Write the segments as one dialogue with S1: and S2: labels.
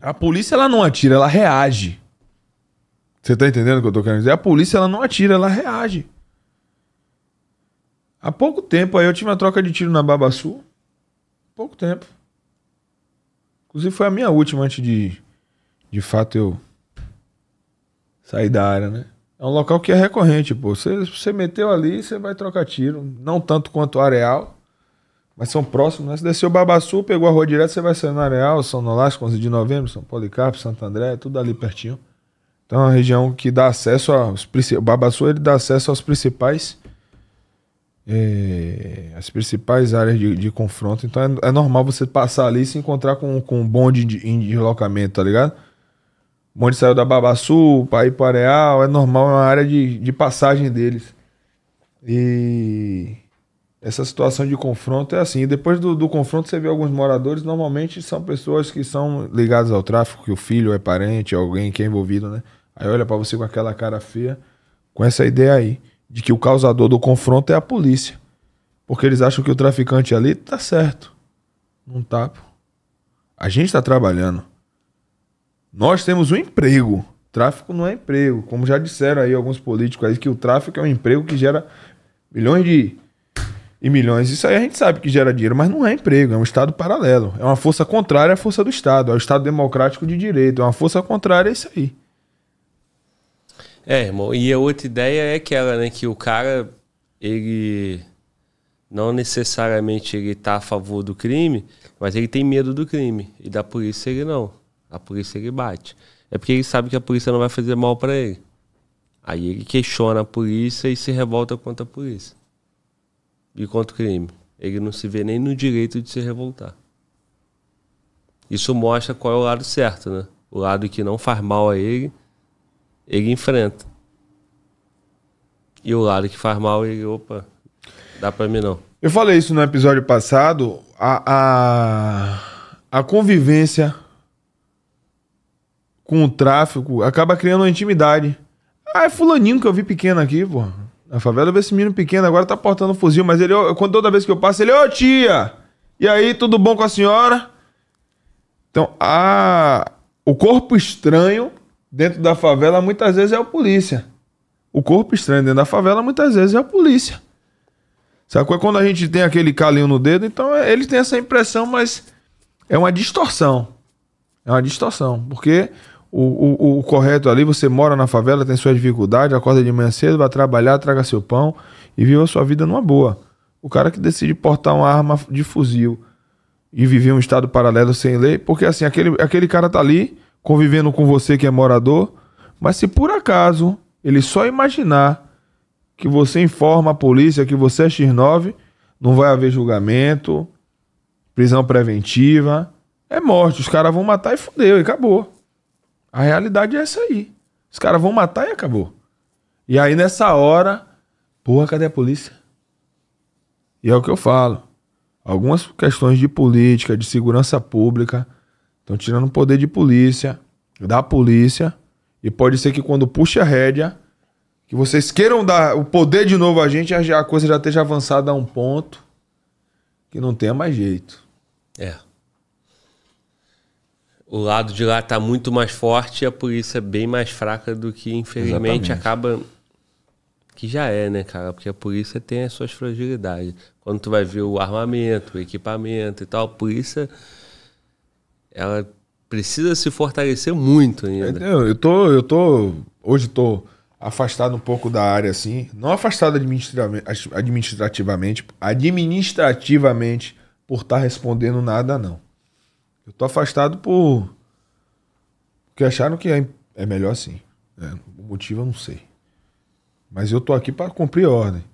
S1: A polícia ela não atira, ela reage. Você tá entendendo o que eu tô querendo dizer? A polícia ela não atira, ela reage. Há pouco tempo aí eu tive uma troca de tiro na Babaçu. Pouco tempo. Inclusive foi a minha última antes de de fato eu sair da área, né? É um local que é recorrente, pô. Você, você meteu ali, você vai trocar tiro. Não tanto quanto o areal, mas são próximos. Né? Se descer o Babaçu, pegou a rua direto, você vai sair no Areal, São Nolasco, 11 de novembro, São Policarpo, Santo André, é tudo ali pertinho. Então é uma região que dá acesso aos principais. O Babaçu ele dá acesso aos principais. É, eh, as principais áreas de, de confronto. Então é, é, normal você passar ali e se encontrar com, com um bonde de, em deslocamento, tá ligado? O bonde saiu da Babaçu para ir para Areal. É normal, é uma área de, de passagem deles. E essa situação de confronto é assim. Depois do, do, confronto, você vê alguns moradores, normalmente são pessoas que são ligadas ao tráfico, que o filho é parente, alguém que é envolvido, né? Aí olha para você com aquela cara feia, com essa ideia aí, de que o causador do confronto é a polícia. Porque eles acham que o traficante ali tá certo. Não tá, pô. A gente tá trabalhando. Nós temos um emprego. Tráfico não é emprego. Como já disseram aí alguns políticos aí, que o tráfico é um emprego que gera milhões de e milhões. Isso aí a gente sabe que gera dinheiro, mas não é emprego, é um Estado paralelo. É uma força contrária à força do Estado, ao é Estado democrático de direito, é uma força contrária a isso aí.
S2: É, irmão, e a outra ideia é aquela, né, que o cara, ele não necessariamente ele tá a favor do crime, mas ele tem medo do crime, e da polícia ele não. A polícia ele bate. É porque ele sabe que a polícia não vai fazer mal para ele. Aí ele questiona a polícia e se revolta contra a polícia e contra o crime. Ele não se vê nem no direito de se revoltar. Isso mostra qual é o lado certo, né? O lado que não faz mal a ele, ele enfrenta. E o lado que faz mal, ele, opa, dá pra mim não.
S1: Eu falei isso no episódio passado, a, a, a convivência com o tráfico acaba criando uma intimidade. Ah, é fulaninho que eu vi pequeno aqui, porra. Na favela eu vejo esse menino pequeno, agora tá portando um fuzil, mas ele, quando toda vez que eu passo, ele, ô tia! E aí, tudo bom com a senhora? Então, a... o corpo estranho dentro da favela muitas vezes é o polícia. O corpo estranho dentro da favela muitas vezes é o polícia. Sabe É quando a gente tem aquele calinho no dedo, então é, ele tem essa impressão, mas é uma distorção. É uma distorção, porque o, o, o, correto ali, você mora na favela, tem sua dificuldade, acorda de manhã cedo, vai trabalhar, traga seu pão e viva sua vida numa boa. O cara que decide portar uma arma de fuzil e viver um estado paralelo sem lei, porque assim, aquele, aquele cara tá ali convivendo com você que é morador, mas se por acaso ele só imaginar que você informa a polícia que você é X9, não vai haver julgamento, prisão preventiva, é morte, os caras vão matar e fudeu, e acabou. A realidade é essa aí. Os caras vão matar e acabou. E aí nessa hora, porra, cadê a polícia? E é o que eu falo. Algumas questões de política, de segurança pública, estão tirando o poder de polícia, da polícia, e pode ser que quando puxa a rédea, que vocês queiram dar o poder de novo a gente, a coisa já esteja avançada a um ponto que não tenha mais jeito.
S2: É o lado de lá está muito mais forte e a polícia é bem mais fraca do que, infelizmente, Exatamente. acaba. Que já é, né, cara? Porque a polícia tem as suas fragilidades. Quando tu vai ver o armamento, o equipamento e tal, a polícia. Ela precisa se fortalecer muito ainda.
S1: Eu, é, eu tô. Eu tô. Hoje tô afastado um pouco da área, assim. Não afastado administrativamente, administrativamente, administrativamente por estar tá respondendo nada, não. Eu tô afastado por. Porque acharam que é, é melhor assim. É, o motivo eu não sei. Mas eu tô aqui para cumprir ordem.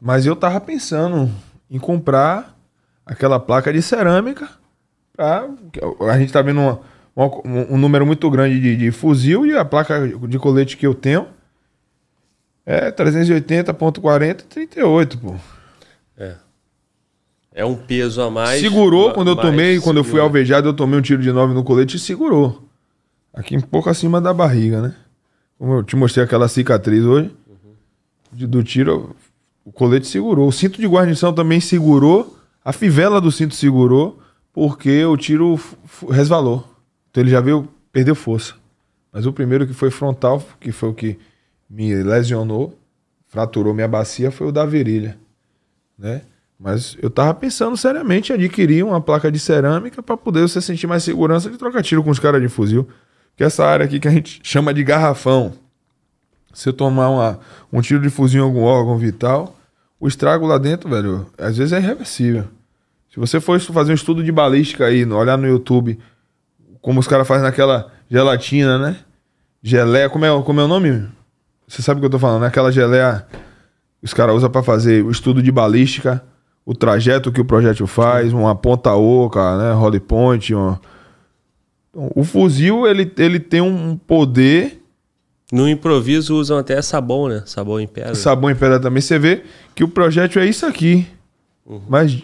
S1: Mas eu tava pensando em comprar aquela placa de cerâmica. Pra... A gente tá vendo uma, uma, um número muito grande de, de fuzil e a placa de colete que eu tenho é 380.40 38, pô.
S2: É. É um peso a mais. Segurou quando eu tomei, quando eu fui
S1: alvejado, eu tomei um tiro de 9 no colete e segurou. Aqui um pouco acima da barriga, né? Como eu te mostrei aquela cicatriz hoje, uhum. de, do tiro, o colete segurou. O cinto de guarnição também segurou, a fivela do cinto segurou, porque o tiro resvalou. Então ele já veio, perdeu força. Mas o primeiro que foi frontal, que foi o que me lesionou, fraturou minha bacia, foi o da virilha, né? Mas eu tava pensando seriamente em adquirir uma placa de cerâmica para poder você sentir mais segurança de trocar tiro com os caras de fuzil. Que é essa área aqui que a gente chama de garrafão. Se eu tomar uma, um tiro de fuzil em algum órgão vital, o estrago lá dentro, velho, às vezes é irreversível. Se você for fazer um estudo de balística aí, olhar no YouTube, como os caras fazem naquela gelatina, né? Geleia, como é, como é o nome? Você sabe o que eu tô falando, né? Aquela geleia os caras usam para fazer o estudo de balística o trajeto que o projeto faz, uma ponta oca, né? Holly Point. Uma... O
S2: fuzil, ele, ele tem um poder. No improviso usam até sabão,
S1: né? Sabão em pedra. Sabão em pedra também. Você vê que o projeto é isso aqui. Uhum. Mas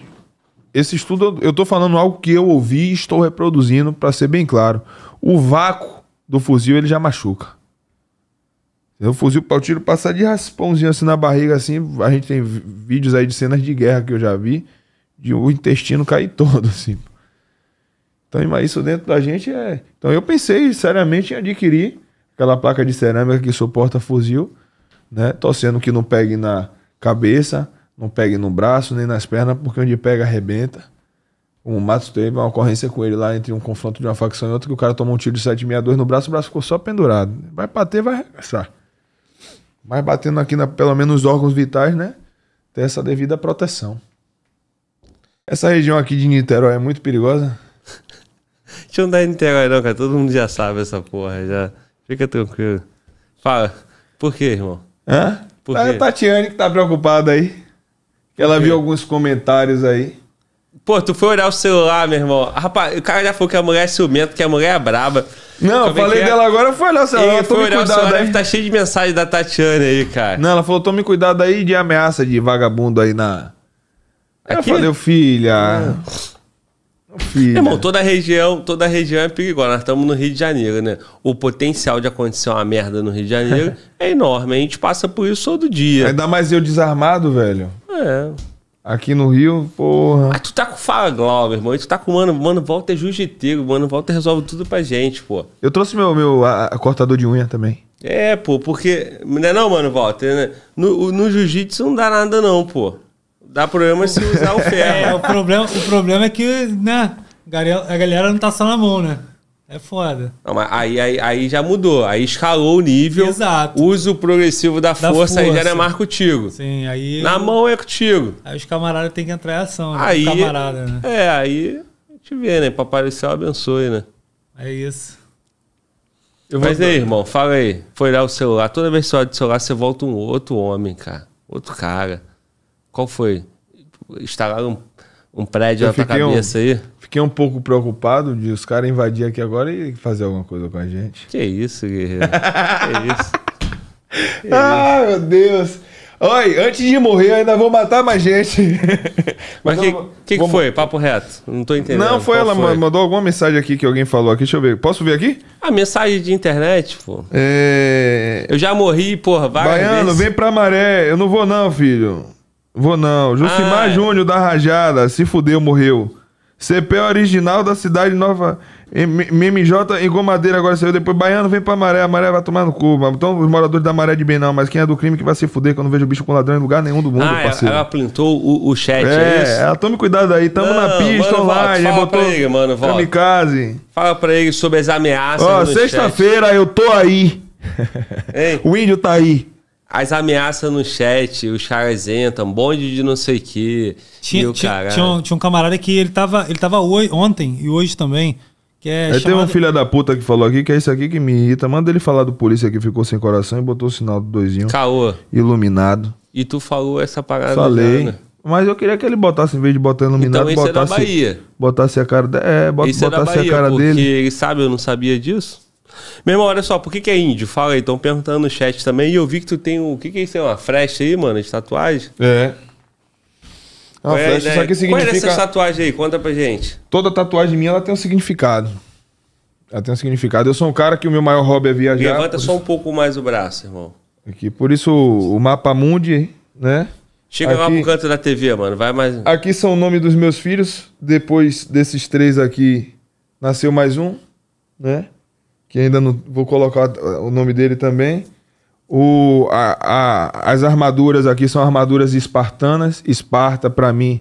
S1: esse estudo, eu estou falando algo que eu ouvi e estou reproduzindo para ser bem claro. O vácuo do fuzil ele já machuca. Eu é fuzil para o tiro passar de raspãozinho assim na barriga, assim. A gente tem vídeos aí de cenas de guerra que eu já vi, de o intestino cair todo, assim. Então, mas isso dentro da gente é. Então, eu pensei seriamente em adquirir aquela placa de cerâmica que suporta fuzil, né? Torcendo que não pegue na cabeça, não pegue no braço, nem nas pernas, porque onde pega arrebenta. O Matos teve uma ocorrência com ele lá entre um confronto de uma facção e outra, que o cara tomou um tiro de 762 no braço, o braço ficou só pendurado. Vai bater, vai arregaçar mas batendo aqui na, pelo menos nos órgãos vitais, né? Ter essa devida proteção. Essa região aqui de Niterói é muito perigosa?
S2: Deixa eu andar em Niterói, não, cara. Todo mundo já sabe essa porra, já. Fica tranquilo. Fala, por quê, irmão? Hã? Por é a
S1: Tatiane que tá preocupada aí. Que ela viu alguns comentários aí.
S2: Pô, tu foi olhar o celular, meu irmão. Rapaz, o cara já falou que a mulher é ciumenta, que a mulher é braba. Não, eu é falei é? dela agora, eu fui olhar o celular. Ele foi cuidado o celular, deve estar tá cheio de mensagem da Tatiana aí,
S1: cara. Não, ela falou, tome cuidado aí de ameaça de vagabundo aí na... Aqui? Eu falei,
S2: filha... Ah. Filha. Irmão, toda a região, toda a região é perigosa. Nós estamos no Rio de Janeiro, né? O potencial de acontecer uma merda no Rio de Janeiro é enorme. A gente passa por isso todo dia.
S1: Ainda mais eu desarmado, velho. É... Aqui no Rio, porra. Mas
S2: tu tá com Fala Glauber, irmão. E tu tá com o Mano. Mano, volta é jiu jitsu mano. Volta resolve tudo pra gente, pô.
S1: Eu trouxe meu, meu a, a cortador de unha também.
S2: É, pô, porque. Não é não, mano, volta. Né? No, no jiu-jitsu não dá nada, não, pô. Dá problema se usar o ferro. É, o problema, o problema é que, né? A galera não tá só na mão, né? É foda. Não, mas aí, aí, aí já mudou. Aí escalou o nível. Exato. Uso progressivo da, da força, força, aí já não é mais contigo. Sim, aí. Na mão é contigo. Aí os camaradas têm que entrar em ação, né? Aí, camarada, né? É, aí a gente vê, né? Papai do céu abençoe, né? É isso. Eu mas vou... aí, irmão, fala aí. Foi lá o celular. Toda vez que você olha o celular, você volta um outro homem, cara. Outro cara. Qual foi? Instalaram um prédio eu na tua cabeça um, aí?
S1: Fiquei um pouco preocupado de os caras invadir aqui agora e fazer alguma coisa com a gente. Que isso, guerreiro. que isso. ah, meu Deus. Oi, antes de morrer, eu ainda vou matar mais gente. Mas o que, que, que foi?
S2: Papo reto? Não tô entendendo. Não, foi Qual ela, foi?
S1: mandou alguma mensagem aqui que alguém falou aqui. Deixa eu ver. Posso ver
S2: aqui? A ah, mensagem de internet, pô. É... Eu já morri, porra, várias Baiano, vezes. vem
S1: pra maré. Eu não vou não, filho. Vou não. Jucimar ah. É. Júnior da Rajada, se fudeu, morreu. CP é original da cidade nova. MMJ madeira agora saiu. Depois Baiano vem pra Maré. A Maré vai tomar no cu. Mano. Então os moradores da Maré de bem não. Mas quem é do crime que vai se fuder que eu não vejo bicho com ladrão em lugar nenhum do mundo, ah, é, parceiro. Ela
S2: printou o, o chat, é, é isso? Ela tome cuidado aí. Tamo não, na pista mano, online. Fala botou pra ele, mano. Kamikaze. Fala pra ele sobre as ameaças Ó, sexta-feira
S1: eu tô aí. o índio tá aí
S2: as ameaças no chat, o Charazenta, um bonde de não sei o que. Tinha, o tinha, tinha, um, tinha, um, camarada que ele tava, ele tava ontem e hoje também. Que é Aí tem um filho da puta
S1: que falou aqui que é isso aqui que me irrita. Manda ele falar do polícia que ficou sem coração e botou o sinal do doisinho. Caô. Iluminado.
S2: E tu falou essa parada. Falei. Né?
S1: Mas eu queria que ele botasse, em vez de botar iluminado, então, é botasse. É botasse a cara é, é dele. É, bot, botasse é Bahia, a cara porque dele.
S2: Porque ele sabe, eu não sabia disso. Meu irmão, olha só, por que, que é índio? Fala aí, estão perguntando no chat também. E eu vi que tu tem o. que, que é isso? É uma flecha aí, mano, de tatuagem?
S1: É. É uma flecha, é, só que significa... Qual é, né? é essa
S2: tatuagem aí? Conta pra gente.
S1: Toda tatuagem minha, ela tem um significado. Ela tem um significado. Eu sou um cara que o meu maior hobby é viajar. Levanta
S2: só um pouco mais o braço, irmão.
S1: Aqui, por isso o, o mapa mundi, né?
S2: Chega aqui... lá pro canto da TV, mano. Vai mais...
S1: Aqui são o nome dos meus filhos. Depois desses três aqui, nasceu mais um, né? que ainda não vou colocar o nome dele também. O, a, a, as armaduras aqui são armaduras espartanas. Esparta, para mim,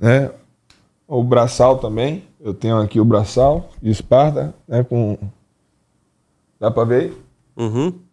S1: né? O braçal também. Eu tenho aqui o braçal de Esparta, né? Com... Dá para ver? Uhum.